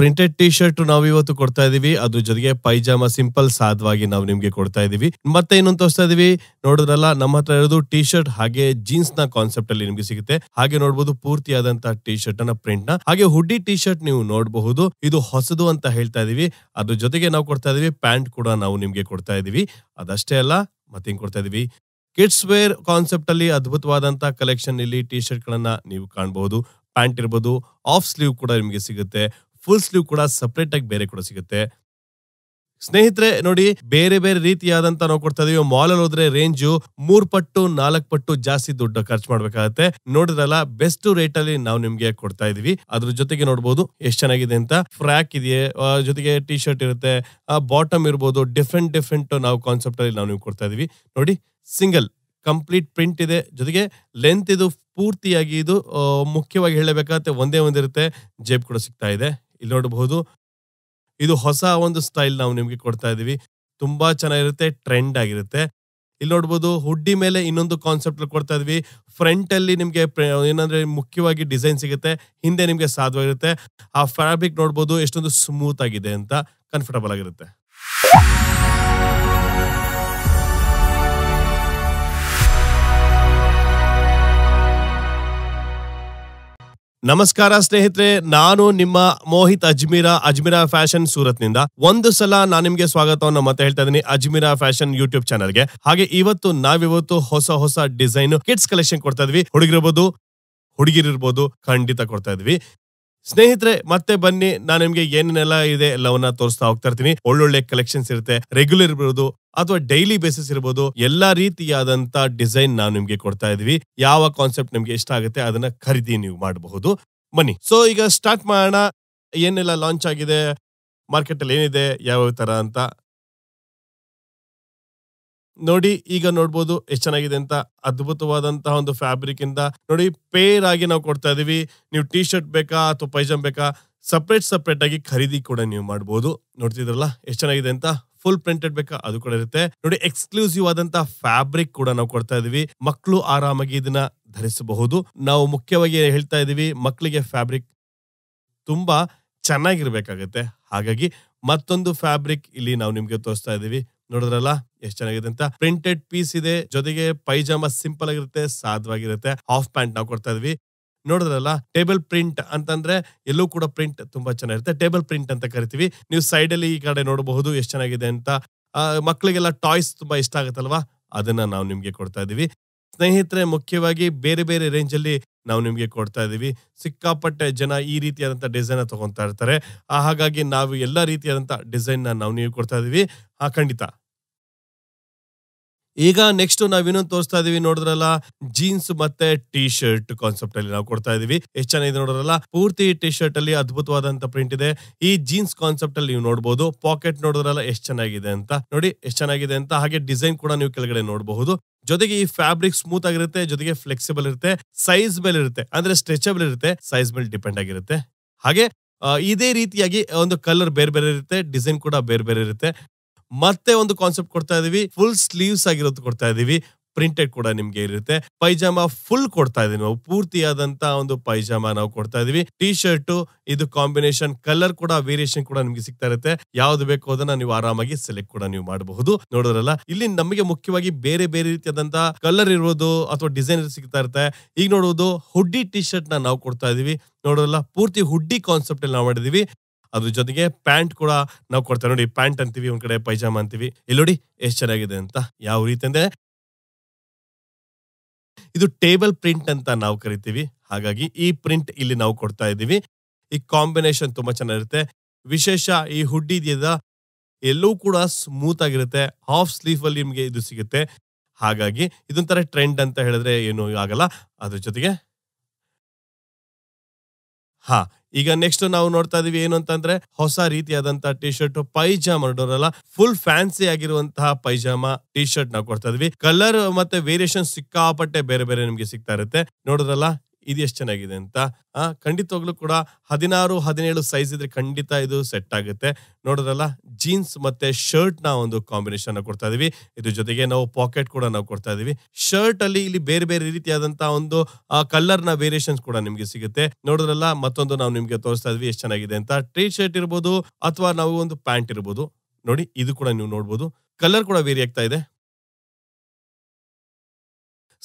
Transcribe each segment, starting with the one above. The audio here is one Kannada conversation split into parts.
ಪ್ರಿಂಟೆಡ್ ಟಿ ಶರ್ಟ್ ನಾವು ಇವತ್ತು ಕೊಡ್ತಾ ಇದೀವಿ ಅದ್ರ ಜೊತೆಗೆ ಪೈಜಾಮ ಸಿಂಪಲ್ ಸಾಧವಾಗಿ ನಾವು ನಿಮ್ಗೆ ಕೊಡ್ತಾ ಇದೀವಿ ಮತ್ತೆ ಇನ್ನೊಂದು ತೋರಿಸ್ತಾ ಇದೀವಿ ನೋಡಿದ್ರಲ್ಲ ನಮ್ಮ ಹತ್ರ ಇರೋದು ಟಿ ಶರ್ಟ್ ಹಾಗೆ ಜೀನ್ಸ್ ನ ಕಾನ್ಸೆಪ್ಟ್ ಅಲ್ಲಿ ನಿಮ್ಗೆ ಸಿಗುತ್ತೆ ಹಾಗೆ ನೋಡಬಹುದು ಪೂರ್ತಿಯಾದಂತಹ ಟಿ ಶರ್ಟ್ ನ ಪ್ರಿಂಟ್ ನ ಹಾಗೆ ಹುಡ್ಡಿ ಟಿ ಶರ್ಟ್ ನೀವು ನೋಡಬಹುದು ಇದು ಹೊಸದು ಅಂತ ಹೇಳ್ತಾ ಇದೀವಿ ಅದ್ರ ಜೊತೆಗೆ ನಾವು ಕೊಡ್ತಾ ಇದೀವಿ ಪ್ಯಾಂಟ್ ಕೂಡ ನಾವು ನಿಮ್ಗೆ ಕೊಡ್ತಾ ಇದೀವಿ ಅದಷ್ಟೇ ಅಲ್ಲ ಮತ್ತೇನ್ ಕೊಡ್ತಾ ಇದೀವಿ ಕಿಡ್ಸ್ ವೇರ್ ಕಾನ್ಸೆಪ್ಟ್ ಅಲ್ಲಿ ಅದ್ಭುತವಾದಂತ ಕಲೆಕ್ಷನ್ ಇಲ್ಲಿ ಟಿ ಶರ್ಟ್ ಗಳನ್ನ ನೀವು ಕಾಣಬಹುದು ಪ್ಯಾಂಟ್ ಇರ್ಬೋದು ಆಫ್ ಸ್ಲೀವ್ ಕೂಡ ನಿಮಗೆ ಸಿಗುತ್ತೆ ಫುಲ್ ಸ್ಲೀವ್ ಕೂಡ ಸಪ್ರೇಟ್ ಆಗಿ ಬೇರೆ ಕೂಡ ಸಿಗುತ್ತೆ ಸ್ನೇಹಿತರೆ ನೋಡಿ ಬೇರೆ ಬೇರೆ ರೀತಿಯಾದಂತ ನಾವು ಕೊಡ್ತಾ ಇದೀವಿ ಮಾಲ್ ಅಲ್ಲಿ ಹೋದ್ರೆ ರೇಂಜು ಮೂರ್ ಪಟ್ಟು ನಾಲ್ಕು ಪಟ್ಟು ಜಾಸ್ತಿ ದುಡ್ಡು ಖರ್ಚು ಮಾಡ್ಬೇಕಾಗತ್ತೆ ನೋಡಿದ್ರಲ್ಲ ಬೆಸ್ಟ್ ರೇಟ್ ಅಲ್ಲಿ ನಾವು ನಿಮ್ಗೆ ಕೊಡ್ತಾ ಇದೀವಿ ಅದ್ರ ಜೊತೆಗೆ ನೋಡ್ಬೋದು ಎಷ್ಟು ಚೆನ್ನಾಗಿದೆ ಅಂತ ಫ್ರಾಕ್ ಇದೆಯೇ ಜೊತೆಗೆ ಟಿ ಶರ್ಟ್ ಇರುತ್ತೆ ಬಾಟಮ್ ಇರ್ಬೋದು ಡಿಫ್ರೆಂಟ್ ಡಿಫ್ರೆಂಟ್ ನಾವು ಕಾನ್ಸೆಪ್ಟ್ ಅಲ್ಲಿ ನಾವು ನೀವು ಕೊಡ್ತಾ ಇದೀವಿ ನೋಡಿ ಸಿಂಗಲ್ ಕಂಪ್ಲೀಟ್ ಪ್ರಿಂಟ್ ಇದೆ ಜೊತೆಗೆ ಲೆಂತ್ ಇದು ಪೂರ್ತಿಯಾಗಿ ಇದು ಮುಖ್ಯವಾಗಿ ಹೇಳಬೇಕಾಗತ್ತೆ ಒಂದೇ ಒಂದಿರುತ್ತೆ ಜೇಬ್ ಕೂಡ ಸಿಗ್ತಾ ಇದೆ ಇಲ್ಲಿ ನೋಡಬಹುದು ಇದು ಹೊಸ ಒಂದು ಸ್ಟೈಲ್ ನಾವು ನಿಮಗೆ ಕೊಡ್ತಾ ಇದೀವಿ ತುಂಬಾ ಚೆನ್ನಾಗಿರುತ್ತೆ ಟ್ರೆಂಡ್ ಆಗಿರುತ್ತೆ ಇಲ್ಲಿ ನೋಡ್ಬೋದು ಹುಡ್ಡಿ ಮೇಲೆ ಇನ್ನೊಂದು ಕಾನ್ಸೆಪ್ಟ್ ಕೊಡ್ತಾ ಇದ್ವಿ ಫ್ರಂಟ್ ಅಲ್ಲಿ ನಿಮ್ಗೆ ಏನಂದ್ರೆ ಮುಖ್ಯವಾಗಿ ಡಿಸೈನ್ ಸಿಗುತ್ತೆ ಹಿಂದೆ ನಿಮಗೆ ಸಾಧ್ಯವಾಗಿರುತ್ತೆ ಆ ಫ್ಯಾಬ್ರಿಕ್ ನೋಡ್ಬೋದು ಎಷ್ಟೊಂದು ಸ್ಮೂತ್ ಆಗಿದೆ ಅಂತ ಕಂಫರ್ಟಬಲ್ ಆಗಿರುತ್ತೆ ನಮಸ್ಕಾರ ಸ್ನೇಹಿತರೆ ನಾನು ನಿಮ್ಮ ಮೋಹಿತ್ ಅಜ್ಮೀರ ಅಜ್ಮೀರ ಫ್ಯಾಷನ್ ಸೂರತ್ ನಿಂದ ಒಂದು ಸಲ ನಾನು ನಿಮ್ಗೆ ಸ್ವಾಗತವನ್ನು ಮತ್ತೆ ಹೇಳ್ತಾ ಇದ್ದೀನಿ ಅಜ್ಮೀರಾ ಫ್ಯಾಷನ್ ಯೂಟ್ಯೂಬ್ ಚಾನಲ್ಗೆ ಹಾಗೆ ಇವತ್ತು ನಾವಿವತ್ತು ಹೊಸ ಹೊಸ ಡಿಸೈನ್ ಕಿಡ್ಸ್ ಕಲೆಕ್ಷನ್ ಕೊಡ್ತಾ ಇದ್ವಿ ಹುಡುಗಿರ್ಬೋದು ಹುಡುಗಿರಿರ್ಬೋದು ಖಂಡಿತ ಕೊಡ್ತಾ ಇದ್ವಿ ಸ್ನೇಹಿತರೆ ಮತ್ತೆ ಬನ್ನಿ ನಾನು ನಿಮ್ಗೆ ಏನೇನೆಲ್ಲ ಇದೆ ಎಲ್ಲವನ್ನ ತೋರಿಸ್ತಾ ಹೋಗ್ತಾ ಇರ್ತೀನಿ ಒಳ್ಳೊಳ್ಳೆ ಕಲೆಕ್ಷನ್ಸ್ ಇರುತ್ತೆ ರೆಗ್ಯುಲರ್ ಇರ್ಬೋದು ಅಥವಾ ಡೈಲಿ ಬೇಸಿಸ್ ಇರ್ಬೋದು ಎಲ್ಲಾ ರೀತಿಯಾದಂತ ಡಿಸೈನ್ ನಾವು ನಿಮ್ಗೆ ಕೊಡ್ತಾ ಇದೀವಿ ಯಾವ ಕಾನ್ಸೆಪ್ಟ್ ನಿಮ್ಗೆ ಇಷ್ಟ ಆಗುತ್ತೆ ಅದನ್ನ ಖರೀದಿ ನೀವು ಮಾಡಬಹುದು ಬನ್ನಿ ಸೊ ಈಗ ಸ್ಟಾರ್ಟ್ ಮಾಡೋಣ ಏನೆಲ್ಲ ಲಾಂಚ್ ಆಗಿದೆ ಮಾರ್ಕೆಟ್ ಅಲ್ಲಿ ಏನಿದೆ ಯಾವ ತರ ಅಂತ ನೋಡಿ ಈಗ ನೋಡ್ಬೋದು ಎಷ್ಟು ಚೆನ್ನಾಗಿದೆ ಅಂತ ಅದ್ಭುತವಾದಂತಹ ಒಂದು ಫ್ಯಾಬ್ರಿಕ್ ಇಂದ ನೋಡಿ ಪೇರ್ ಆಗಿ ನಾವು ಕೊಡ್ತಾ ಇದೀವಿ ನೀವು ಟಿ ಶರ್ಟ್ ಬೇಕಾ ಅಥವಾ ಪೈಜಾಮ್ ಬೇಕಾ ಸಪ್ರೇಟ್ ಸಪ್ರೇಟ್ ಆಗಿ ಖರೀದಿ ಕೂಡ ನೀವು ಮಾಡ್ಬೋದು ನೋಡ್ತಿದ್ರಲ್ಲ ಎಷ್ಟು ಚೆನ್ನಾಗಿದೆ ಅಂತ ಫುಲ್ ಪ್ರಿಂಟೆಡ್ ಬೇಕಾ ಅದು ಕೂಡ ಇರುತ್ತೆ ನೋಡಿ ಎಕ್ಸ್ಕ್ಲೂಸಿವ್ ಆದಂತಹ ಫ್ಯಾಬ್ರಿಕ್ ಕೂಡ ನಾವು ಕೊಡ್ತಾ ಇದೀವಿ ಮಕ್ಕಳು ಆರಾಮಾಗಿ ಇದನ್ನ ಧರಿಸಬಹುದು ನಾವು ಮುಖ್ಯವಾಗಿ ಹೇಳ್ತಾ ಇದೀವಿ ಮಕ್ಕಳಿಗೆ ಫ್ಯಾಬ್ರಿಕ್ ತುಂಬಾ ಚೆನ್ನಾಗಿರ್ಬೇಕಾಗತ್ತೆ ಹಾಗಾಗಿ ಮತ್ತೊಂದು ಫ್ಯಾಬ್ರಿಕ್ ಇಲ್ಲಿ ನಾವು ನಿಮ್ಗೆ ತೋರಿಸ್ತಾ ಇದೀವಿ ನೋಡಿದ್ರಲ್ಲ ಎಷ್ಟು ಚೆನ್ನಾಗಿದೆ ಅಂತ ಪ್ರಿಂಟೆಡ್ ಪೀಸ್ ಇದೆ ಜೊತೆಗೆ ಪೈಜಾಮ ಸಿಂಪಲ್ ಆಗಿರುತ್ತೆ ಸಾಧವಾಗಿರುತ್ತೆ ಹಾಫ್ ಪ್ಯಾಂಟ್ ನಾವು ಕೊಡ್ತಾ ಇದ್ವಿ ನೋಡಿದ್ರಲ್ಲ ಟೇಬಲ್ ಪ್ರಿಂಟ್ ಅಂತಂದ್ರೆ ಎಲ್ಲೂ ಕೂಡ ಪ್ರಿಂಟ್ ತುಂಬಾ ಚೆನ್ನಾಗಿರುತ್ತೆ ಟೇಬಲ್ ಪ್ರಿಂಟ್ ಅಂತ ಕರಿತೀವಿ ನೀವು ಸೈಡ್ ಅಲ್ಲಿ ಈ ಕಡೆ ನೋಡಬಹುದು ಎಷ್ಟು ಚೆನ್ನಾಗಿದೆ ಅಂತ ಮಕ್ಕಳಿಗೆಲ್ಲ ಟಾಯ್ಸ್ ತುಂಬಾ ಇಷ್ಟ ಆಗುತ್ತಲ್ವಾ ಅದನ್ನ ನಾವು ನಿಮ್ಗೆ ಕೊಡ್ತಾ ಇದೀವಿ ಸ್ನೇಹಿತರೆ ಮುಖ್ಯವಾಗಿ ಬೇರೆ ಬೇರೆ ರೇಂಜ್ ಅಲ್ಲಿ ನಾವು ನಿಮ್ಗೆ ಕೊಡ್ತಾ ಇದೀವಿ ಸಿಕ್ಕಾಪಟ್ಟೆ ಜನ ಈ ರೀತಿಯಾದಂಥ ಡಿಸೈನ್ ತಗೊಂತ ಇರ್ತಾರೆ ಹಾಗಾಗಿ ನಾವು ಎಲ್ಲ ರೀತಿಯಾದಂಥ ಡಿಸೈನ್ ನಾವು ನೀವು ಕೊಡ್ತಾ ಇದೀವಿ ಆ ಖಂಡಿತ ಈಗ ನೆಕ್ಸ್ಟ್ ನಾವ್ ಇನ್ನೊಂದು ತೋರಿಸ್ತಾ ಇದೀವಿ ನೋಡಿದ್ರಲ್ಲ ಜೀನ್ಸ್ ಮತ್ತೆ ಟಿ ಶರ್ಟ್ ಕಾನ್ಸೆಪ್ಟ್ ಅಲ್ಲಿ ನಾವು ಕೊಡ್ತಾ ಇದೀವಿ ಎಷ್ಟು ಚೆನ್ನಾಗಿದೆ ನೋಡಿದ್ರಲ್ಲ ಪೂರ್ತಿ ಟಿ ಶರ್ಟ್ ಅಲ್ಲಿ ಅದ್ಭುತವಾದಂತ ಪ್ರಿಂಟ್ ಇದೆ ಈ ಜೀನ್ಸ್ ಕಾನ್ಸೆಪ್ಟ್ ಅಲ್ಲಿ ನೀವು ನೋಡಬಹುದು ಪಾಕೆಟ್ ನೋಡಿದ್ರಲ್ಲ ಎಷ್ಟು ಚೆನ್ನಾಗಿದೆ ಅಂತ ನೋಡಿ ಎಷ್ಟು ಚೆನ್ನಾಗಿದೆ ಅಂತ ಹಾಗೆ ಡಿಸೈನ್ ಕೂಡ ನೀವು ಕೆಳಗಡೆ ನೋಡಬಹುದು ಜೊತೆಗೆ ಈ ಫ್ಯಾಬ್ರಿಕ್ ಸ್ಮೂತ್ ಆಗಿರುತ್ತೆ ಜೊತೆಗೆ ಫ್ಲೆಕ್ಸಿಬಲ್ ಇರುತ್ತೆ ಸೈಜ್ ಮೇಲೆ ಇರುತ್ತೆ ಅಂದ್ರೆ ಸ್ಟ್ರೆಚಬಲ್ ಇರುತ್ತೆ ಸೈಜ್ ಮೇಲೆ ಡಿಪೆಂಡ್ ಆಗಿರುತ್ತೆ ಹಾಗೆ ಇದೇ ರೀತಿಯಾಗಿ ಒಂದು ಕಲರ್ ಬೇರೆ ಬೇರೆ ಇರುತ್ತೆ ಡಿಸೈನ್ ಕೂಡ ಬೇರೆ ಬೇರೆ ಇರುತ್ತೆ ಮತ್ತೆ ಒಂದು ಕಾನ್ಸೆಪ್ಟ್ ಕೊಡ್ತಾ ಇದೀವಿ ಫುಲ್ ಸ್ಲೀವ್ಸ್ ಆಗಿರೋದು ಕೊಡ್ತಾ ಇದೀವಿ ಪ್ರಿಂಟೆಡ್ ಕೂಡ ನಿಮ್ಗೆ ಇರುತ್ತೆ ಪೈಜಾಮ ಫುಲ್ ಕೊಡ್ತಾ ಇದೀವಿ ನಾವು ಪೂರ್ತಿಯಾದಂತ ಒಂದು ಪೈಜಾಮ ನಾವು ಕೊಡ್ತಾ ಇದೀವಿ ಟಿ ಶರ್ಟ್ ಇದು ಕಾಂಬಿನೇಷನ್ ಕಲರ್ ಕೂಡ ವೇರಿಯೇಷನ್ ಕೂಡ ನಿಮ್ಗೆ ಸಿಗ್ತಾ ಇರುತ್ತೆ ಯಾವ್ದು ಬೇಕು ಅದನ್ನ ನೀವು ಆರಾಮಾಗಿ ಸೆಲೆಕ್ಟ್ ಕೂಡ ನೀವು ಮಾಡಬಹುದು ನೋಡೋದ್ರಲ್ಲ ಇಲ್ಲಿ ನಮಗೆ ಮುಖ್ಯವಾಗಿ ಬೇರೆ ಬೇರೆ ರೀತಿಯಾದಂತಹ ಕಲರ್ ಇರೋದು ಅಥವಾ ಡಿಸೈನ್ ಸಿಗ್ತಾ ಇರುತ್ತೆ ಈಗ ನೋಡುವುದು ಹುಡ್ಡಿ ಟಿ ಶರ್ಟ್ ನ ನಾವು ಕೊಡ್ತಾ ಇದೀವಿ ನೋಡೋದಲ್ಲ ಪೂರ್ತಿ ಹುಡ್ಡಿ ಕಾನ್ಸೆಪ್ಟ್ ಅಲ್ಲಿ ನಾವು ಮಾಡಿದೀವಿ ಅದ್ರ ಜೊತೆಗೆ ಪ್ಯಾಂಟ್ ಕೂಡ ನಾವು ಕೊಡ್ತೇವೆ ನೋಡಿ ಪ್ಯಾಂಟ್ ಅಂತೀವಿ ಒಂದ್ ಕಡೆ ಪೈಜಾಮ ಅಂತೀವಿ ಇಲ್ಲಿ ನೋಡಿ ಎಷ್ಟು ಚೆನ್ನಾಗಿದೆ ಅಂತ ಯಾವ ರೀತಿ ಅಂದ್ರೆ ಇದು ಟೇಬಲ್ ಪ್ರಿಂಟ್ ಅಂತ ನಾವು ಕರಿತೀವಿ ಹಾಗಾಗಿ ಈ ಪ್ರಿಂಟ್ ಇಲ್ಲಿ ನಾವು ಕೊಡ್ತಾ ಇದ್ದೀವಿ ಈ ಕಾಂಬಿನೇಷನ್ ತುಂಬಾ ಚೆನ್ನಾಗಿರುತ್ತೆ ವಿಶೇಷ ಈ ಹುಡ್ ಇದೆಯದ ಎಲ್ಲೂ ಕೂಡ ಸ್ಮೂತ್ ಆಗಿರುತ್ತೆ ಹಾಫ್ ಸ್ಲೀವ್ ಅಲ್ಲಿ ನಿಮಗೆ ಇದು ಸಿಗುತ್ತೆ ಹಾಗಾಗಿ ಇದೊಂಥರ ಟ್ರೆಂಡ್ ಅಂತ ಹೇಳಿದ್ರೆ ಏನು ಆಗಲ್ಲ ಅದ್ರ ಜೊತೆಗೆ ಹಾ ಈಗ ನೆಕ್ಸ್ಟ್ ನಾವು ನೋಡ್ತಾ ಇದೀವಿ ಏನು ಅಂತಂದ್ರೆ ಹೊಸ ರೀತಿಯಾದಂತಹ ಟಿ ಶರ್ಟ್ ಪೈಜಾಮ ನೋಡೋರಲ್ಲ ಫುಲ್ ಫ್ಯಾನ್ಸಿ ಆಗಿರುವಂತಹ ಪೈಜಾಮ ಟಿ ಶರ್ಟ್ ನಾವು ಕೊಡ್ತಾ ಇದೀವಿ ಕಲರ್ ಮತ್ತೆ ವೇರಿಯೇಷನ್ ಸಿಕ್ಕಾಪಟ್ಟೆ ಬೇರೆ ಬೇರೆ ನಿಮ್ಗೆ ಸಿಗ್ತಾ ಇರುತ್ತೆ ನೋಡಿದ್ರಲ್ಲ ಇದು ಎಷ್ಟು ಚೆನ್ನಾಗಿದೆ ಅಂತ ಆ ಖಂಡಿತವಾಗ್ಲೂ ಕೂಡ ಹದಿನಾರು ಹದಿನೇಳು ಸೈಜ್ ಇದ್ರೆ ಖಂಡಿತ ಇದು ಸೆಟ್ ಆಗುತ್ತೆ ನೋಡಿದ್ರಲ್ಲ ಜೀನ್ಸ್ ಮತ್ತೆ ಶರ್ಟ್ ನ ಒಂದು ಕಾಂಬಿನೇಷನ್ ಕೊಡ್ತಾ ಇದೀವಿ ಇದ್ರ ಜೊತೆಗೆ ನಾವು ಪಾಕೆಟ್ ಕೂಡ ನಾವು ಕೊಡ್ತಾ ಇದೀವಿ ಶರ್ಟ್ ಅಲ್ಲಿ ಇಲ್ಲಿ ಬೇರೆ ಬೇರೆ ರೀತಿಯಾದಂತಹ ಒಂದು ಕಲರ್ ನ ವೇರಿಯೇಷನ್ಸ್ ಕೂಡ ನಿಮ್ಗೆ ಸಿಗುತ್ತೆ ನೋಡೋದ್ರಲ್ಲ ಮತ್ತೊಂದು ನಾವು ನಿಮ್ಗೆ ತೋರಿಸ್ತಾ ಇದ್ವಿ ಎಷ್ಟು ಚೆನ್ನಾಗಿದೆ ಅಂತ ಟ್ರೀ ಶರ್ಟ್ ಇರ್ಬೋದು ಅಥವಾ ನಾವು ಒಂದು ಪ್ಯಾಂಟ್ ಇರ್ಬೋದು ನೋಡಿ ಇದು ಕೂಡ ನೀವು ನೋಡ್ಬೋದು ಕಲರ್ ಕೂಡ ವೇರಿ ಆಗ್ತಾ ಇದೆ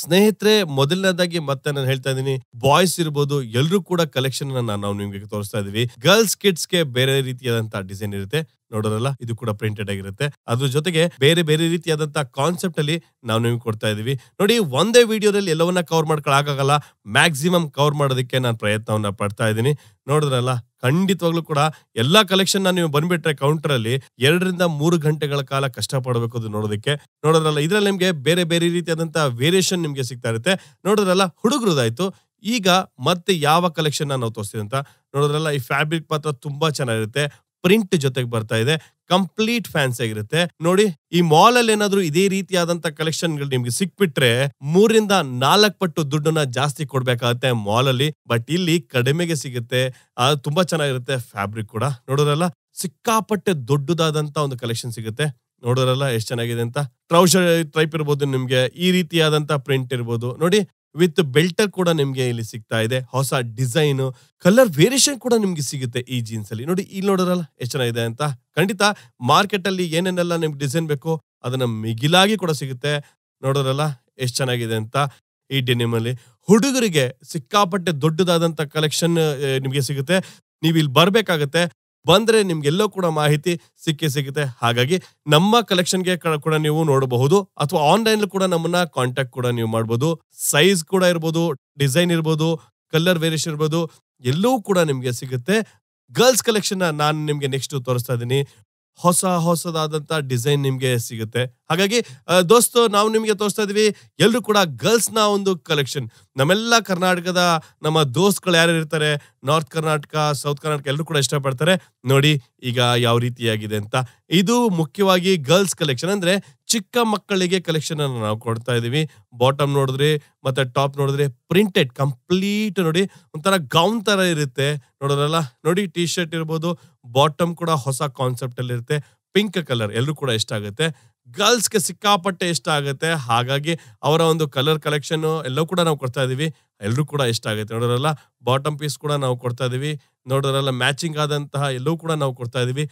ಸ್ನೇಹಿತರೆ ಮೊದಲನೇದಾಗಿ ಮತ್ತೆ ನಾನು ಹೇಳ್ತಾ ಇದ್ದೀನಿ ಬಾಯ್ಸ್ ಇರ್ಬೋದು ಎಲ್ಲರೂ ಕೂಡ ಕಲೆಕ್ಷನ್ ನಾವು ನಿಮ್ಗೆ ತೋರಿಸ್ತಾ ಇದೀವಿ ಗರ್ಲ್ಸ್ ಕಿಡ್ಸ್ ಗೆ ಬೇರೆ ರೀತಿಯಾದಂತಹ ಡಿಸೈನ್ ಇರುತ್ತೆ ನೋಡೋರಲ್ಲ ಇದು ಕೂಡ ಪ್ರಿಂಟೆಡ್ ಆಗಿರುತ್ತೆ ಅದ್ರ ಜೊತೆಗೆ ಬೇರೆ ಬೇರೆ ರೀತಿಯಾದಂತಹ ಕಾನ್ಸೆಪ್ಟ್ ಅಲ್ಲಿ ನಾವು ನಿಮ್ಗೆ ಕೊಡ್ತಾ ಇದೀವಿ ನೋಡಿ ಒಂದೇ ವಿಡಿಯೋದಲ್ಲಿ ಎಲ್ಲವನ್ನ ಕವರ್ ಮಾಡ್ಕೊಳ್ಳಾಗಲ್ಲ ಮ್ಯಾಕ್ಸಿಮಮ್ ಕವರ್ ಮಾಡೋದಕ್ಕೆ ನಾನು ಪ್ರಯತ್ನವನ್ನ ಪಡ್ತಾ ಇದ್ದೀನಿ ನೋಡಿದ್ರಲ್ಲ ಖಂಡಿತವಾಗ್ಲೂ ಕೂಡ ಎಲ್ಲಾ ಕಲೆಕ್ಷನ್ ನೀವು ಬಂದ್ಬಿಟ್ರೆ ಕೌಂಟರ್ ಅಲ್ಲಿ ಎರಡರಿಂದ ಮೂರು ಗಂಟೆಗಳ ಕಾಲ ಕಷ್ಟ ಅದು ನೋಡೋದಕ್ಕೆ ನೋಡೋದ್ರಲ್ಲ ಇದ್ರಲ್ಲಿ ನಿಮ್ಗೆ ಬೇರೆ ಬೇರೆ ರೀತಿಯಾದಂತಹ ವೇರಿಯೇಷನ್ ನಿಮ್ಗೆ ಸಿಗ್ತಾ ಇರುತ್ತೆ ನೋಡೋದ್ರಲ್ಲ ಹುಡುಗರದಾಯ್ತು ಈಗ ಮತ್ತೆ ಯಾವ ಕಲೆಕ್ಷನ್ ನಾವು ತೋರಿಸ್ತೀವಿ ಅಂತ ನೋಡೋದ್ರಲ್ಲ ಈ ಫ್ಯಾಬ್ರಿಕ್ ಪಾತ್ರ ತುಂಬಾ ಚೆನ್ನಾಗಿರುತ್ತೆ ಪ್ರಿಂಟ್ ಜೊತೆಗೆ ಬರ್ತಾ ಇದೆ ಕಂಪ್ಲೀಟ್ ಫ್ಯಾನ್ಸ್ ಆಗಿರುತ್ತೆ ನೋಡಿ ಈ ಮಾಲ್ ಅಲ್ಲಿ ಏನಾದ್ರು ಇದೇ ರೀತಿಯಾದಂತ ಕಲೆಕ್ಷನ್ ಗಳು ನಿಮ್ಗೆ ಸಿಕ್ಬಿಟ್ರೆ ಮೂರಿಂದ ನಾಲ್ಕು ಪಟ್ಟು ದುಡ್ಡನ್ನ ಜಾಸ್ತಿ ಕೊಡ್ಬೇಕಾಗತ್ತೆ ಮಾಲ್ ಅಲ್ಲಿ ಬಟ್ ಇಲ್ಲಿ ಕಡಿಮೆಗೆ ಸಿಗುತ್ತೆ ತುಂಬಾ ಚೆನ್ನಾಗಿರುತ್ತೆ ಫ್ಯಾಬ್ರಿಕ್ ಕೂಡ ನೋಡೋದ್ರಲ್ಲ ಸಿಕ್ಕಾಪಟ್ಟೆ ದೊಡ್ಡದಾದಂತ ಒಂದು ಕಲೆಕ್ಷನ್ ಸಿಗುತ್ತೆ ನೋಡೋರಲ್ಲ ಎಷ್ಟ್ ಚೆನ್ನಾಗಿದೆ ಅಂತ ಟ್ರೌಸರ್ ಟೈಪ್ ಇರ್ಬೋದು ನಿಮ್ಗೆ ಈ ರೀತಿಯಾದಂತ ಪ್ರಿಂಟ್ ಇರ್ಬೋದು ನೋಡಿ ವಿತ್ ಬೆಲ್ಟರ್ ಕೂಡ ನಿಮಗೆ ಇಲ್ಲಿ ಸಿಗ್ತಾ ಇದೆ ಹೊಸ ಡಿಸೈನ್ ಕಲರ್ ವೇರಿಯೇಷನ್ ಕೂಡ ನಿಮ್ಗೆ ಸಿಗುತ್ತೆ ಈ ಜೀನ್ಸ್ ಅಲ್ಲಿ ನೋಡಿ ಇಲ್ಲಿ ನೋಡೋರಲ್ಲ ಎಷ್ಟು ಚೆನ್ನಾಗಿದೆ ಅಂತ ಖಂಡಿತ ಮಾರ್ಕೆಟ್ ಅಲ್ಲಿ ಏನೇನೆಲ್ಲ ನಿಮ್ಗೆ ಡಿಸೈನ್ ಬೇಕು ಅದನ್ನ ಮಿಗಿಲಾಗಿ ಕೂಡ ಸಿಗುತ್ತೆ ನೋಡೋರಲ್ಲ ಎಷ್ಟು ಚೆನ್ನಾಗಿದೆ ಅಂತ ಈ ಡೆನಿಮ್ ಅಲ್ಲಿ ಹುಡುಗರಿಗೆ ಸಿಕ್ಕಾಪಟ್ಟೆ ದೊಡ್ಡದಾದಂತ ಕಲೆಕ್ಷನ್ ನಿಮಗೆ ಸಿಗುತ್ತೆ ನೀವು ಇಲ್ಲಿ ಬರ್ಬೇಕಾಗತ್ತೆ ಬಂದರೆ ನಿಮ್ಗೆಲ್ಲೋ ಕೂಡ ಮಾಹಿತಿ ಸಿಕ್ಕಿ ಸಿಗುತ್ತೆ ಹಾಗಾಗಿ ನಮ್ಮ ಕಲೆಕ್ಷನ್ಗೆ ಕೂಡ ನೀವು ನೋಡಬಹುದು ಅಥವಾ ಆನ್ಲೈನ್ ಕೂಡ ನಮ್ಮನ್ನ ಕಾಂಟ್ಯಾಕ್ಟ್ ಕೂಡ ನೀವು ಮಾಡಬಹುದು ಸೈಜ್ ಕೂಡ ಇರ್ಬೋದು ಡಿಸೈನ್ ಇರ್ಬೋದು ಕಲರ್ ವೇರಿಯೇಷನ್ ಇರ್ಬೋದು ಎಲ್ಲವೂ ಕೂಡ ನಿಮಗೆ ಸಿಗುತ್ತೆ ಗರ್ಲ್ಸ್ ಕಲೆಕ್ಷನ್ ನಾನು ನಿಮಗೆ ನೆಕ್ಸ್ಟ್ ತೋರಿಸ್ತಾ ಇದ್ದೀನಿ ಹೊಸ ಹೊಸದಾದಂಥ ಡಿಸೈನ್ ನಿಮಗೆ ಸಿಗುತ್ತೆ ಹಾಗಾಗಿ ದೋಸ್ತು ನಾವು ನಿಮಗೆ ತೋರಿಸ್ತಾ ಇದೀವಿ ಎಲ್ಲರೂ ಕೂಡ ಗರ್ಲ್ಸ್ನ ಒಂದು ಕಲೆಕ್ಷನ್ ನಮ್ಮೆಲ್ಲ ಕರ್ನಾಟಕದ ನಮ್ಮ ದೋಸ್ತ್ಗಳು ಯಾರು ಇರ್ತಾರೆ ನಾರ್ತ್ ಕರ್ನಾಟಕ ಸೌತ್ ಕರ್ನಾಟಕ ಎಲ್ಲರೂ ಕೂಡ ಇಷ್ಟಪಡ್ತಾರೆ ನೋಡಿ ಈಗ ಯಾವ ರೀತಿಯಾಗಿದೆ ಅಂತ ಇದು ಮುಖ್ಯವಾಗಿ ಗರ್ಲ್ಸ್ ಕಲೆಕ್ಷನ್ ಅಂದರೆ ಚಿಕ್ಕ ಮಕ್ಕಳಿಗೆ ಕಲೆಕ್ಷನ್ ಅನ್ನು ನಾವು ಕೊಡ್ತಾ ಇದೀವಿ ಬಾಟಮ್ ನೋಡಿದ್ರೆ ಮತ್ತೆ ಟಾಪ್ ನೋಡಿದ್ರೆ ಪ್ರಿಂಟೆಡ್ ಕಂಪ್ಲೀಟ್ ನೋಡಿ ಒಂಥರ ಗೌನ್ ಥರ ಇರುತ್ತೆ ನೋಡೋದ್ರಲ್ಲ ನೋಡಿ ಟಿ ಶರ್ಟ್ ಇರ್ಬೋದು ಬಾಟಮ್ ಕೂಡ ಹೊಸ ಕಾನ್ಸೆಪ್ಟ್ ಅಲ್ಲಿ ಇರುತ್ತೆ ಪಿಂಕ್ ಕಲರ್ ಎಲ್ಲರೂ ಕೂಡ ಇಷ್ಟ ಆಗುತ್ತೆ ಗರ್ಲ್ಸ್ಗೆ ಸಿಕ್ಕಾಪಟ್ಟೆ ಇಷ್ಟ ಆಗುತ್ತೆ ಹಾಗಾಗಿ ಅವರ ಒಂದು ಕಲರ್ ಕಲೆಕ್ಷನ್ ಎಲ್ಲವೂ ಕೂಡ ನಾವು ಕೊಡ್ತಾ ಇದೀವಿ ಎಲ್ಲರೂ ಕೂಡ ಇಷ್ಟ ಆಗುತ್ತೆ ನೋಡೋರಲ್ಲ ಬಾಟಮ್ ಪೀಸ್ ಕೂಡ ನಾವು ಕೊಡ್ತಾ ಇದೀವಿ ನೋಡೋರಲ್ಲ ಮ್ಯಾಚಿಂಗ್ ಆದಂತಹ ಎಲ್ಲವೂ ಕೂಡ ನಾವು ಕೊಡ್ತಾ ಇದೀವಿ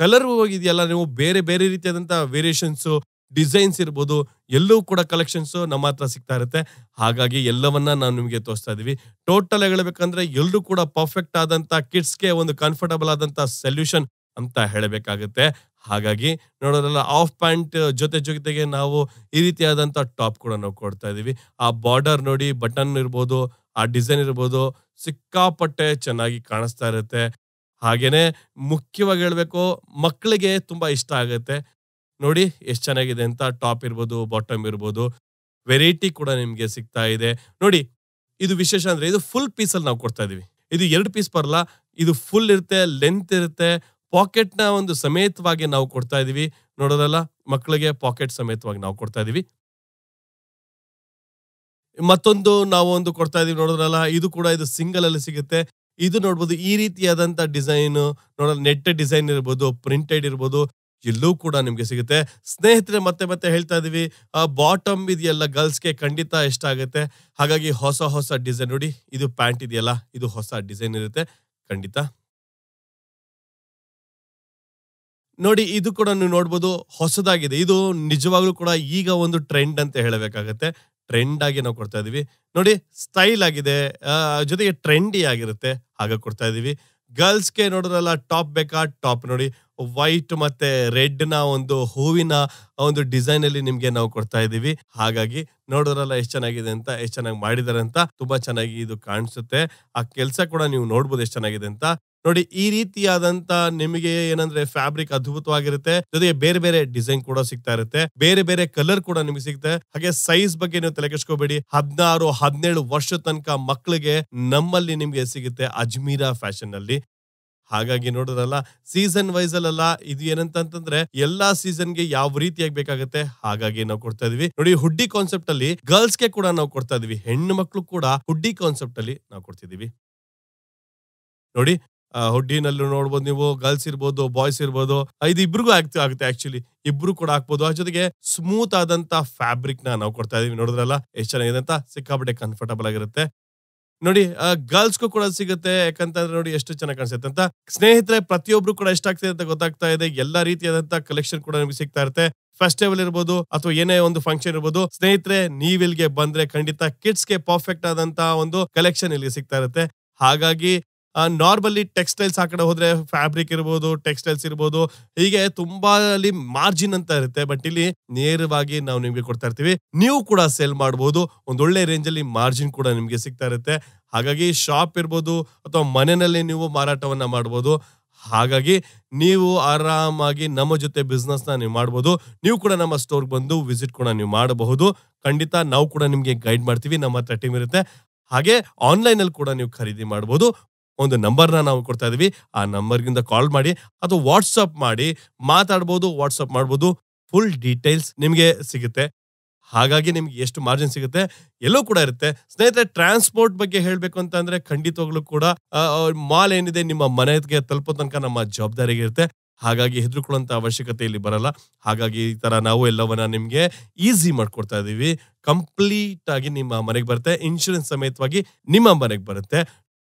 ಕಲರ್ ಹೋಗಿದೆಯಲ್ಲ ನೀವು ಬೇರೆ ಬೇರೆ ರೀತಿಯಾದಂತಹ ವೇರಿಯೇಷನ್ಸು ಡಿಸೈನ್ಸ್ ಇರ್ಬೋದು ಎಲ್ಲವೂ ಕೂಡ ಕಲೆಕ್ಷನ್ಸು ನಮ್ಮ ಹತ್ರ ಸಿಗ್ತಾ ಇರುತ್ತೆ ಹಾಗಾಗಿ ಎಲ್ಲವನ್ನ ನಾವು ನಿಮಗೆ ತೋರಿಸ್ತಾ ಇದ್ದೀವಿ ಟೋಟಲ್ ಹೇಳಬೇಕಂದ್ರೆ ಎಲ್ಲರೂ ಕೂಡ ಪರ್ಫೆಕ್ಟ್ ಆದಂಥ ಕಿಡ್ಸ್ಗೆ ಒಂದು ಕಂಫರ್ಟಬಲ್ ಆದಂಥ ಸೊಲ್ಯೂಷನ್ ಅಂತ ಹೇಳಬೇಕಾಗುತ್ತೆ ಹಾಗಾಗಿ ನೋಡೋದ್ರಲ್ಲ ಆಫ್ ಪ್ಯಾಂಟ್ ಜೊತೆ ಜೊತೆಗೆ ನಾವು ಈ ರೀತಿಯಾದಂಥ ಟಾಪ್ ಕೂಡ ನಾವು ಕೊಡ್ತಾ ಇದ್ದೀವಿ ಆ ಬಾರ್ಡರ್ ನೋಡಿ ಬಟನ್ ಇರ್ಬೋದು ಆ ಡಿಸೈನ್ ಇರ್ಬೋದು ಸಿಕ್ಕಾಪಟ್ಟೆ ಚೆನ್ನಾಗಿ ಕಾಣಿಸ್ತಾ ಇರುತ್ತೆ ಹಾಗೇನೆ ಮುಖ್ಯವಾಗಿ ಹೇಳಬೇಕು ಮಕ್ಕಳಿಗೆ ತುಂಬ ಇಷ್ಟ ಆಗುತ್ತೆ ನೋಡಿ ಎಷ್ಟು ಚೆನ್ನಾಗಿದೆ ಅಂತ ಟಾಪ್ ಇರ್ಬೋದು ಬಾಟಮ್ ಇರ್ಬೋದು ವೆರೈಟಿ ಕೂಡ ನಿಮಗೆ ಸಿಗ್ತಾ ಇದೆ ನೋಡಿ ಇದು ವಿಶೇಷ ಅಂದ್ರೆ ಇದು ಫುಲ್ ಪೀಸಲ್ಲಿ ನಾವು ಕೊಡ್ತಾ ಇದೀವಿ ಇದು ಎರಡು ಪೀಸ್ ಬರಲ್ಲ ಇದು ಫುಲ್ ಇರುತ್ತೆ ಲೆಂತ್ ಇರುತ್ತೆ ಪಾಕೆಟ್ನ ಒಂದು ಸಮೇತವಾಗಿ ನಾವು ಕೊಡ್ತಾ ಇದೀವಿ ನೋಡೋದಲ್ಲ ಮಕ್ಕಳಿಗೆ ಪಾಕೆಟ್ ಸಮೇತವಾಗಿ ನಾವು ಕೊಡ್ತಾ ಇದೀವಿ ಮತ್ತೊಂದು ನಾವು ಒಂದು ಕೊಡ್ತಾ ಇದೀವಿ ನೋಡೋದ್ರಲ್ಲ ಇದು ಕೂಡ ಇದು ಸಿಂಗಲ್ ಅಲ್ಲಿ ಸಿಗುತ್ತೆ ಇದು ನೋಡ್ಬೋದು ಈ ರೀತಿಯಾದಂತ ಡಿಸೈನ್ ನೋಡೋಲ್ಲ ನೆಟ್ ಡಿಸೈನ್ ಇರ್ಬೋದು ಪ್ರಿಂಟೆಡ್ ಇರ್ಬೋದು ಇಲ್ಲೂ ಕೂಡ ನಿಮ್ಗೆ ಸಿಗುತ್ತೆ ಸ್ನೇಹಿತರೆ ಮತ್ತೆ ಮತ್ತೆ ಹೇಳ್ತಾ ಇದೀವಿ ಆ ಬಾಟಮ್ ಇದೆಯಲ್ಲ ಗರ್ಲ್ಸ್ಗೆ ಖಂಡಿತ ಎಷ್ಟಾಗುತ್ತೆ ಹಾಗಾಗಿ ಹೊಸ ಹೊಸ ಡಿಸೈನ್ ನೋಡಿ ಇದು ಪ್ಯಾಂಟ್ ಇದೆಯಲ್ಲ ಇದು ಹೊಸ ಡಿಸೈನ್ ಇರುತ್ತೆ ಖಂಡಿತ ನೋಡಿ ಇದು ಕೂಡ ನೀವು ನೋಡ್ಬೋದು ಹೊಸದಾಗಿದೆ ಇದು ನಿಜವಾಗ್ಲೂ ಕೂಡ ಈಗ ಒಂದು ಟ್ರೆಂಡ್ ಅಂತ ಹೇಳಬೇಕಾಗತ್ತೆ ಟ್ರೆಂಡ್ ಆಗಿ ನಾವು ಕೊಡ್ತಾ ಇದೀವಿ ನೋಡಿ ಸ್ಟೈಲ್ ಆಗಿದೆ ಜೊತೆಗೆ ಟ್ರೆಂಡಿ ಆಗಿರುತ್ತೆ ಹಾಗೆ ಕೊಡ್ತಾ ಇದೀವಿ ಗರ್ಲ್ಸ್ಗೆ ನೋಡೋದಲ್ಲ ಟಾಪ್ ಬೇಕಾ ಟಾಪ್ ನೋಡಿ ವೈಟ್ ಮತ್ತೆ ರೆಡ್ ನ ಒಂದು ಹೂವಿನ ಒಂದು ಡಿಸೈನ್ ಅಲ್ಲಿ ನಿಮ್ಗೆ ನಾವು ಕೊಡ್ತಾ ಇದೀವಿ ಹಾಗಾಗಿ ನೋಡೋರೆಲ್ಲ ಎಷ್ಟು ಚೆನ್ನಾಗಿದೆ ಅಂತ ಎಷ್ಟು ಚೆನ್ನಾಗಿ ಮಾಡಿದಾರೆ ಅಂತ ತುಂಬಾ ಚೆನ್ನಾಗಿ ಇದು ಕಾಣಿಸುತ್ತೆ ಆ ಕೆಲ್ಸ ಕೂಡ ನೀವು ನೋಡ್ಬೋದು ಎಷ್ಟು ಚೆನ್ನಾಗಿದೆ ಅಂತ ನೋಡಿ ಈ ರೀತಿಯಾದಂತ ನಿಮಗೆ ಏನಂದ್ರೆ ಫ್ಯಾಬ್ರಿಕ್ ಅದ್ಭುತವಾಗಿರುತ್ತೆ ಜೊತೆಗೆ ಬೇರೆ ಬೇರೆ ಡಿಸೈನ್ ಕೂಡ ಸಿಗ್ತಾ ಇರುತ್ತೆ ಬೇರೆ ಬೇರೆ ಕಲರ್ ಕೂಡ ನಿಮಗೆ ಸಿಗುತ್ತೆ ಹಾಗೆ ಸೈಜ್ ಬಗ್ಗೆ ನೀವು ತಲೆ ಕೆಸ್ಕೋಬೇಡಿ ಹದಿನಾರು ಹದಿನೇಳು ವರ್ಷ ತನಕ ಮಕ್ಕಳಿಗೆ ನಮ್ಮಲ್ಲಿ ನಿಮ್ಗೆ ಸಿಗುತ್ತೆ ಅಜ್ಮೀರಾ ಫ್ಯಾಷನ್ ಅಲ್ಲಿ ಹಾಗಾಗಿ ನೋಡಿದ್ರಲ್ಲ ಸೀಸನ್ ವೈಸ್ ಅಲ್ಲ ಇದು ಏನಂತಂತಂದ್ರೆ ಎಲ್ಲಾ ಸೀಸನ್ ಗೆ ಯಾವ ರೀತಿಯಾಗಿ ಬೇಕಾಗುತ್ತೆ ಹಾಗಾಗಿ ನಾವು ಕೊಡ್ತಾ ಇದೀವಿ ನೋಡಿ ಹುಡ್ಡಿ ಕಾನ್ಸೆಪ್ಟ್ ಅಲ್ಲಿ ಗರ್ಲ್ಸ್ ಗೆ ಕೂಡ ನಾವು ಕೊಡ್ತಾ ಇದೀವಿ ಹೆಣ್ಣು ಮಕ್ಕಳು ಕೂಡ ಹುಡ್ಡಿ ಕಾನ್ಸೆಪ್ಟ್ ಅಲ್ಲಿ ನಾವು ಕೊಡ್ತಿದೀವಿ ನೋಡಿ ಹುಡ್ಡಿನಲ್ಲೂ ನೋಡ್ಬೋದು ನೀವು ಗರ್ಲ್ಸ್ ಇರ್ಬೋದು ಬಾಯ್ಸ್ ಇರ್ಬೋದು ಇದು ಇಬ್ರಿಗೂ ಆಗ್ತಾ ಆಗುತ್ತೆ ಆಕ್ಚುಲಿ ಇಬ್ರು ಕೂಡ ಹಾಕ್ಬೋದು ಆ ಜೊತೆಗೆ ಸ್ಮೂತ್ ಆದಂತ ಫ್ಯಾಬ್ರಿಕ್ ನ ನಾವು ಕೊಡ್ತಾ ಇದೀವಿ ನೋಡಿದ್ರಲ್ಲ ಎಷ್ಟು ಚೆನ್ನಾಗಿದೆ ಅಂತ ಸಿಕ್ಕಾಪಟ್ಟೆ ಕಂಫರ್ಟಬಲ್ ಆಗಿರುತ್ತೆ ನೋಡಿ ಗರ್ಲ್ಸ್ಗೂ ಕೂಡ ಸಿಗುತ್ತೆ ಯಾಕಂತಂದ್ರೆ ನೋಡಿ ಎಷ್ಟು ಚೆನ್ನಾಗಿ ಕಾಣಿಸುತ್ತೆ ಅಂತ ಸ್ನೇಹಿತರೆ ಪ್ರತಿಯೊಬ್ರು ಕೂಡ ಆಗ್ತಿದೆ ಅಂತ ಗೊತ್ತಾಗ್ತಾ ಇದೆ ಎಲ್ಲಾ ರೀತಿಯಾದಂತಹ ಕಲೆಕ್ಷನ್ ಕೂಡ ನಿಮ್ಗೆ ಸಿಗ್ತಾ ಇರುತ್ತೆ ಫೆಸ್ಟಿವಲ್ ಇರ್ಬೋದು ಅಥವಾ ಏನೇ ಒಂದು ಫಂಕ್ಷನ್ ಇರ್ಬೋದು ಸ್ನೇಹಿತರೆ ಇಲ್ಲಿಗೆ ಬಂದ್ರೆ ಖಂಡಿತ ಕಿಡ್ಸ್ ಗೆ ಪರ್ಫೆಕ್ಟ್ ಆದಂತಹ ಒಂದು ಕಲೆಕ್ಷನ್ ಇಲ್ಲಿ ಸಿಗ್ತಾ ಇರುತ್ತೆ ಹಾಗಾಗಿ ನಾರ್ಮಲಿ ಟೆಕ್ಸ್ಟೈಲ್ಸ್ ಆ ಕಡೆ ಹೋದ್ರೆ ಫ್ಯಾಬ್ರಿಕ್ ಇರ್ಬೋದು ಟೆಕ್ಸ್ಟೈಲ್ಸ್ ಇರ್ಬೋದು ಹೀಗೆ ತುಂಬಾ ಅಲ್ಲಿ ಮಾರ್ಜಿನ್ ಅಂತ ಇರುತ್ತೆ ಬಟ್ ಇಲ್ಲಿ ನೇರವಾಗಿ ನಾವು ನಿಮ್ಗೆ ಕೊಡ್ತಾ ಇರ್ತೀವಿ ನೀವು ಕೂಡ ಸೇಲ್ ಮಾಡಬಹುದು ಒಂದೊಳ್ಳೆ ರೇಂಜ್ ಅಲ್ಲಿ ಮಾರ್ಜಿನ್ ಕೂಡ ನಿಮ್ಗೆ ಸಿಗ್ತಾ ಇರುತ್ತೆ ಹಾಗಾಗಿ ಶಾಪ್ ಇರ್ಬೋದು ಅಥವಾ ಮನೆಯಲ್ಲಿ ನೀವು ಮಾರಾಟವನ್ನ ಮಾಡಬಹುದು ಹಾಗಾಗಿ ನೀವು ಆರಾಮಾಗಿ ನಮ್ಮ ಜೊತೆ ಬಿಸ್ನೆಸ್ನ ನೀವು ಮಾಡ್ಬೋದು ನೀವು ಕೂಡ ನಮ್ಮ ಸ್ಟೋರ್ ಬಂದು ವಿಸಿಟ್ ಕೂಡ ನೀವು ಮಾಡಬಹುದು ಖಂಡಿತ ನಾವು ಕೂಡ ನಿಮಗೆ ಗೈಡ್ ಮಾಡ್ತೀವಿ ನಮ್ಮ ಹತ್ರ ಟೀಮ್ ಇರುತ್ತೆ ಹಾಗೆ ಆನ್ಲೈನ್ ಅಲ್ಲಿ ಕೂಡ ನೀವು ಖರೀದಿ ಮಾಡಬಹುದು ಒಂದು ನಂಬರ್ನ ನಾವು ಕೊಡ್ತಾ ಇದೀವಿ ಆ ನಂಬರ್ಗಿಂದ ಕಾಲ್ ಮಾಡಿ ಅದು ವಾಟ್ಸಪ್ ಮಾಡಿ ಮಾತಾಡ್ಬೋದು ವಾಟ್ಸಪ್ ಮಾಡ್ಬೋದು ಫುಲ್ ಡೀಟೇಲ್ಸ್ ನಿಮಗೆ ಸಿಗುತ್ತೆ ಹಾಗಾಗಿ ನಿಮ್ಗೆ ಎಷ್ಟು ಮಾರ್ಜಿನ್ ಸಿಗುತ್ತೆ ಎಲ್ಲೂ ಕೂಡ ಇರುತ್ತೆ ಸ್ನೇಹಿತರೆ ಟ್ರಾನ್ಸ್ಪೋರ್ಟ್ ಬಗ್ಗೆ ಹೇಳಬೇಕು ಅಂತ ಅಂದ್ರೆ ಖಂಡಿತವಾಗ್ಲೂ ಕೂಡ ಮಾಲ್ ಏನಿದೆ ನಿಮ್ಮ ಮನೆಗೆ ತಲುಪೋ ತನಕ ನಮ್ಮ ಜವಾಬ್ದಾರಿಗೆ ಇರುತ್ತೆ ಹಾಗಾಗಿ ಹೆದರ್ಕೊಳ್ಳುವಂತ ಅವಶ್ಯಕತೆ ಇಲ್ಲಿ ಬರಲ್ಲ ಹಾಗಾಗಿ ಈ ತರ ನಾವು ಎಲ್ಲವನ್ನ ನಿಮ್ಗೆ ಈಸಿ ಮಾಡ್ಕೊಡ್ತಾ ಇದೀವಿ ಕಂಪ್ಲೀಟ್ ಆಗಿ ನಿಮ್ಮ ಮನೆಗೆ ಬರುತ್ತೆ ಇನ್ಶೂರೆನ್ಸ್ ಸಮೇತವಾಗಿ ನಿಮ್ಮ ಮನೆಗೆ ಬರುತ್ತೆ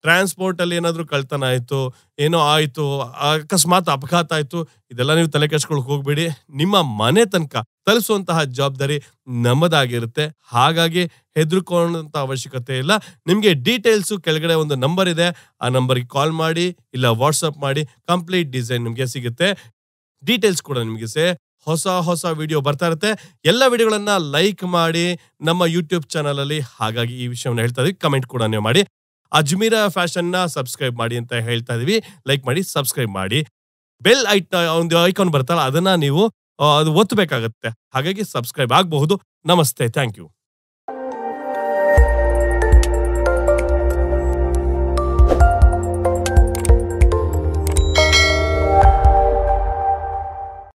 ಟ್ರಾನ್ಸ್ಪೋರ್ಟ್ ಅಲ್ಲಿ ಏನಾದ್ರು ಕಳ್ತನ ಆಯ್ತು ಏನೋ ಆಯ್ತು ಅಕಸ್ಮಾತ್ ಅಪಘಾತ ಆಯ್ತು ಇದೆಲ್ಲ ನೀವು ತಲೆ ಕೆಡ್ಸ್ಕೊಳಕ್ ಹೋಗ್ಬೇಡಿ ನಿಮ್ಮ ಮನೆ ತನಕ ತಲುಸುವಂತಹ ಜವಾಬ್ದಾರಿ ನಮ್ಮದಾಗಿರುತ್ತೆ ಹಾಗಾಗಿ ಹೆದರ್ಕೊಂಡಂತ ಅವಶ್ಯಕತೆ ಇಲ್ಲ ನಿಮಗೆ ಡೀಟೇಲ್ಸು ಕೆಳಗಡೆ ಒಂದು ನಂಬರ್ ಇದೆ ಆ ನಂಬರ್ಗೆ ಕಾಲ್ ಮಾಡಿ ಇಲ್ಲ ವಾಟ್ಸಪ್ ಮಾಡಿ ಕಂಪ್ಲೀಟ್ ಡಿಸೈನ್ ನಿಮಗೆ ಸಿಗುತ್ತೆ ಡೀಟೇಲ್ಸ್ ಕೂಡ ನಿಮಗೆ ಸೇ ಹೊಸ ಹೊಸ ವಿಡಿಯೋ ಬರ್ತಾ ಇರುತ್ತೆ ಎಲ್ಲ ವಿಡಿಯೋಗಳನ್ನ ಲೈಕ್ ಮಾಡಿ ನಮ್ಮ ಯೂಟ್ಯೂಬ್ ಚಾನಲಲ್ಲಿ ಹಾಗಾಗಿ ಈ ವಿಷಯವನ್ನು ಹೇಳ್ತಾ ಇದ್ದೀವಿ ಕಮೆಂಟ್ ಕೂಡ ನೀವು ಮಾಡಿ ಅಜ್ಮೀರ ಫ್ಯಾಷನ್ನ ಸಬ್ಸ್ಕ್ರೈಬ್ ಮಾಡಿ ಅಂತ ಹೇಳ್ತಾ ಇದೀವಿ ಲೈಕ್ ಮಾಡಿ ಸಬ್ಸ್ಕ್ರೈಬ್ ಮಾಡಿ ಬೆಲ್ ಐಟ್ ಒಂದು ಐಕಾನ್ ಬರ್ತಲ್ಲ ಅದನ್ನ ನೀವು ಅದು ಒತ್ತಬೇಕಾಗತ್ತೆ ಹಾಗಾಗಿ ಸಬ್ಸ್ಕ್ರೈಬ್ ಆಗಬಹುದು ನಮಸ್ತೆ ಥ್ಯಾಂಕ್ ಯು